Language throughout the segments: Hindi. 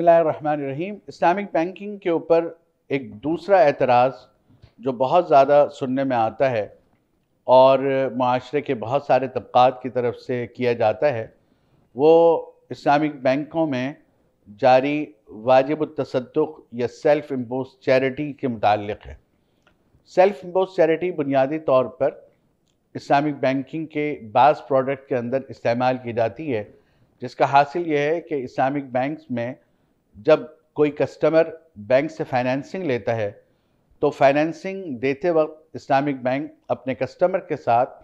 बसमीम इस्लामिक बैंकिंग के ऊपर एक दूसरा एतराज़ जो बहुत ज़्यादा सुनने में आता है और माशरे के बहुत सारे तबक़ात की तरफ से किया जाता है वो इस्लामिक बैंकों में जारी वाजिब तसदुक या सेल्फ़ इम्पोज चैरिटी के मुतक़ है सेल्फ़ इम्पोज चैरिटी बुनियादी तौर पर इस्लामिक बैंकिंग के बास प्रोडक्ट के अंदर इस्तेमाल की जाती है जिसका हासिल यह है कि इस्लामिक बैंक्स में जब कोई कस्टमर बैंक से फाइनेंसिंग लेता है तो फाइनेंसिंग देते वक्त इस्लामिक बैंक अपने कस्टमर के साथ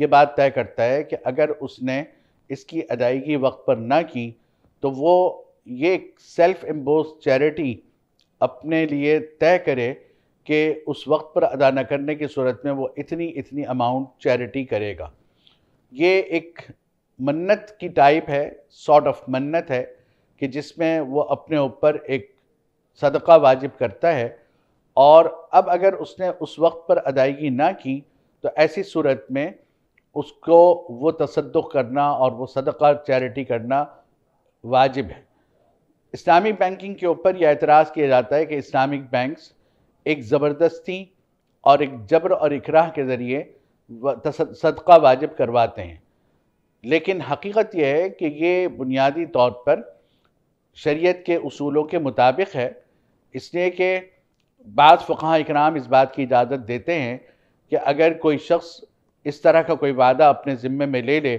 ये बात तय करता है कि अगर उसने इसकी अदायगी वक्त पर ना की तो वो ये सेल्फ़ एम्बोज चैरिटी अपने लिए तय करे कि उस वक्त पर अदा न करने की सूरत में वो इतनी इतनी अमाउंट चैरिटी करेगा ये एक मन्नत की टाइप है सॉर्ट ऑफ मन्नत है कि जिसमें वो अपने ऊपर एक सदका वाजिब करता है और अब अगर उसने उस वक्त पर अदायगी ना की तो ऐसी सूरत में उसको वो तसद करना और वो सदका चैरिटी करना वाजिब है इस्लामिक बैंकिंग के ऊपर यह एतराज़ किया जाता है कि इस्लामिक बैंक्स एक ज़बरदस्ती और एक जबर और इकराह के ज़रिए सदका वाजिब करवाते हैं लेकिन हकीकत यह है कि ये बुनियादी तौर पर शरीयत के असूलों के मुताबिक है इसलिए कि बाद फ़ुका इकराम इस बात की इजाज़त देते हैं कि अगर कोई शख्स इस तरह का कोई वादा अपने ज़िम्मे में ले ले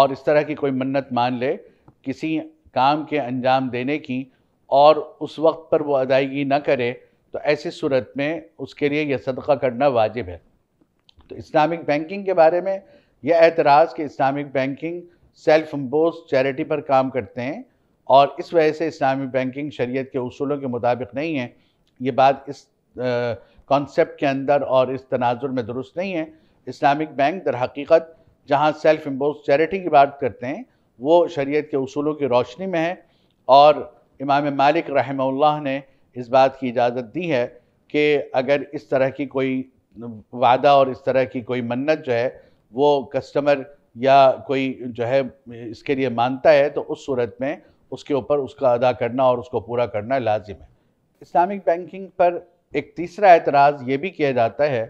और इस तरह की कोई मन्नत मान ले किसी काम के अंजाम देने की और उस वक्त पर वो अदायगी ना करे तो ऐसी सूरत में उसके लिए यह सदका करना वाजिब है तो इस्लामिक बैंकिंग के बारे में यह एतराज़ कि Islamic banking self impose charity पर काम करते हैं और इस वजह से इस्लामी बैंकिंग शरीयत के असूलों के मुताबिक नहीं है ये बात इस कॉन्सेप्ट के अंदर और इस तनाजुर में दुरुस्त नहीं है इस्लामिक बैंक दर हकीकत जहाँ सेल्फ इम्पोज चैरिटी की बात करते हैं वो शरीयत के असूलों की रोशनी में है और इमाम मालिक रहमल्ला ने इस बात की इजाज़त दी है कि अगर इस तरह की कोई वादा और इस तरह की कोई मन्नत जो है वो कस्टमर या कोई जो है इसके लिए मानता है तो उस सूरत में उसके ऊपर उसका अदा करना और उसको पूरा करना लाजिम है इस्लामिक बैंकिंग पर एक तीसरा एतराज़ ये भी किया जाता है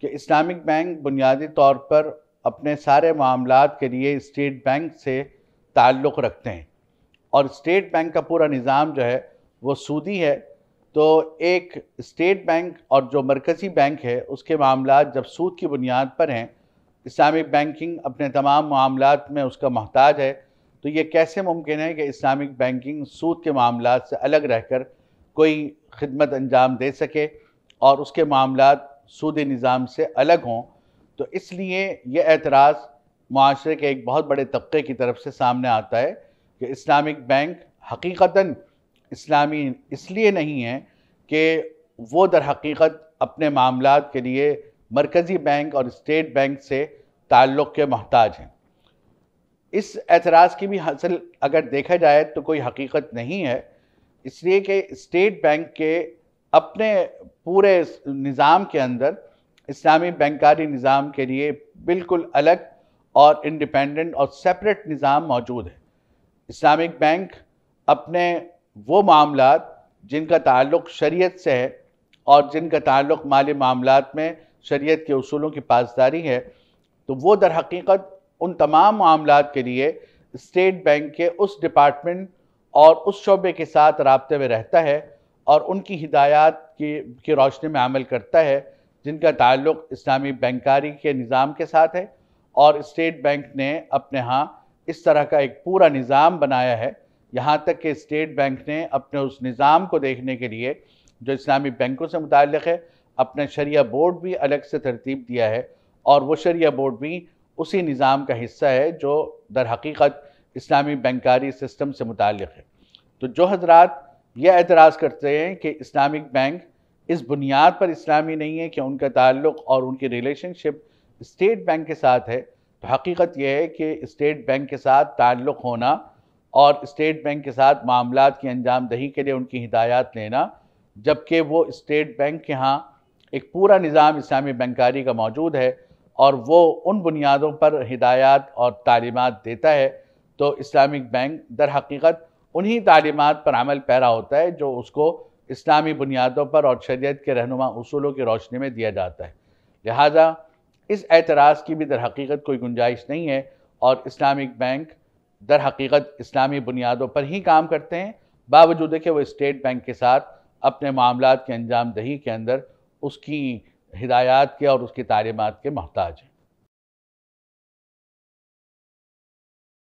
कि इस्लामिक बैंक बुनियादी तौर पर अपने सारे मामला के लिए स्टेट बैंक से ताल्लुक़ रखते हैं और स्टेट बैंक का पूरा निज़ाम जो है वो सूदी है तो एक स्टेट बैंक और जो मरकज़ी बैंक है उसके मामला जब सूद की बुनियाद पर हैं इस्लामिक बैंकिंग अपने तमाम मामला में उसका महताज है तो ये कैसे मुमकिन है कि इस्लामिक बैंकिंग सूद के मामला से अलग रहकर कोई खदमत अंजाम दे सके और उसके मामला सूद निज़ाम से अलग हों तो इसलिए यह एतराज़ माशरे के एक बहुत बड़े तबके की तरफ से सामने आता है कि इस्लामिक बैंक हकीकता इस्लामी इसलिए नहीं है कि वो दर हकीकत अपने मामला के लिए मरकज़ी बैंक और स्टेट बैंक से ताल्लुक़ के महताज हैं इस एतराज़ की भी हासिल अगर देखा जाए तो कोई हकीकत नहीं है इसलिए कि स्टेट बैंक के अपने पूरे निज़ाम के अंदर इस्लामी बैंकारी निज़ाम के लिए बिल्कुल अलग और इंडिपेंडेंट और सेपरेट निज़ाम मौजूद है इस्लामिक बैंक अपने वो मामला जिनका ताल्लुक शरीयत से है और जिनका ताल्लुक माली मामला में शरीयत के असूलों की पासदारी है तो वो दर हकीकत उन तमाम मामला के लिए स्टेट बैंक के उस डिपार्टमेंट और उस शोबे के साथ रबते में रहता है और उनकी हिदायत की, की रोशनी में अमल करता है जिनका ताल्लुक इस्लामी बैंकारी के निज़ाम के साथ है और स्टेट बैंक ने अपने यहाँ इस तरह का एक पूरा निज़ाम बनाया है यहाँ तक कि स्टेट बैंक ने अपने उस निज़ाम को देखने के लिए जो इस्लामी बैंकों से मुतल है अपना शरिया बोर्ड भी अलग से तरतीब दिया है और वो शरिया बोर्ड भी उसी निज़ाम का हिस्सा है जो दर हकीकत इस्लामी बैंकारी सिस्टम से मुतल है तो जो हजरात यह एतराज़ करते हैं कि इस्लामिक बैंक इस बुनियाद पर इस्लामी नहीं है कि उनका ताल्लुक और उनकी रिलेशनशिप स्टेट बैंक के साथ है तो हकीकत यह है कि स्टेट बैंक के साथ ताल्लुक़ होना और स्टेट बैंक के साथ मामला की अंजामदही के लिए उनकी हिदायत लेना जबकि वो स्टेट बैंक के यहाँ एक पूरा निज़ाम इस्लामी बैंकारी का मौजूद है और वो उन बुनियादों पर हिदायत और तालीमत देता है तो इस्लामिक बैंक दर हकीकत उन्हीं तालीमत पर अमल पैरा होता है जो उसको इस्लामी बुनियादों पर और शरीयत के रहनुमा असूलों की रोशनी में दिया जाता है लिहाजा इस एतराज़ की भी दर हकीकत कोई गुंजाइश नहीं है और इस्लामिक बैंक दर हकीकत इस्लामी बुनियादों पर ही काम करते हैं बावजूद के वो स्टेट बैंक के साथ अपने मामला के अंजाम दही के अंदर उसकी हिदायत के और उसकी तालीमत के महताज हैं